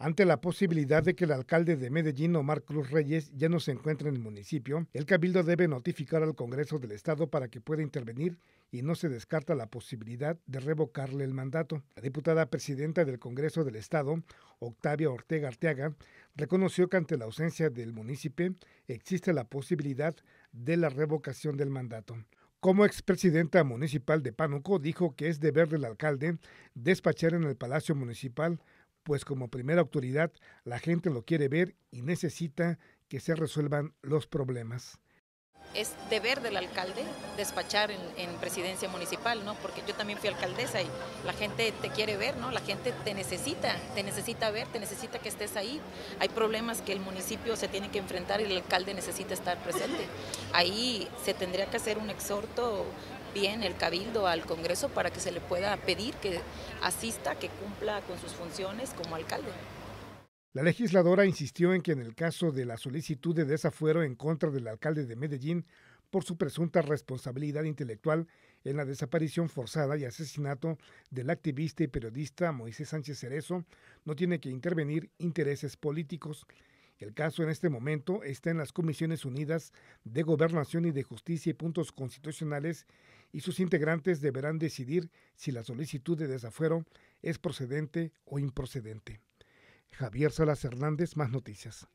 Ante la posibilidad de que el alcalde de Medellín, Omar Cruz Reyes, ya no se encuentre en el municipio, el cabildo debe notificar al Congreso del Estado para que pueda intervenir y no se descarta la posibilidad de revocarle el mandato. La diputada presidenta del Congreso del Estado, Octavia Ortega Arteaga, reconoció que ante la ausencia del municipio existe la posibilidad de la revocación del mandato. Como expresidenta municipal de Pánuco, dijo que es deber del alcalde despachar en el Palacio Municipal pues como primera autoridad la gente lo quiere ver y necesita que se resuelvan los problemas. Es deber del alcalde despachar en, presidencia municipal, ¿no? Porque yo también fui alcaldesa y la gente te quiere ver, ¿no? La gente te necesita, te necesita ver, te necesita que estés ahí. Hay problemas que el municipio se tiene que enfrentar y el alcalde necesita estar presente. Ahí se tendría que hacer un exhorto en el Cabildo al Congreso para que se le pueda pedir que asista, que cumpla con sus funciones como alcalde. La legisladora insistió en que en el caso de la solicitud de desafuero en contra del alcalde de Medellín por su presunta responsabilidad intelectual en la desaparición forzada y asesinato del activista y periodista Moisés Sánchez Cerezo, no tiene que intervenir intereses políticos. El caso en este momento está en las Comisiones Unidas de Gobernación y de Justicia y Puntos Constitucionales y sus integrantes deberán decidir si la solicitud de desafuero es procedente o improcedente. Javier Salas Hernández, más noticias.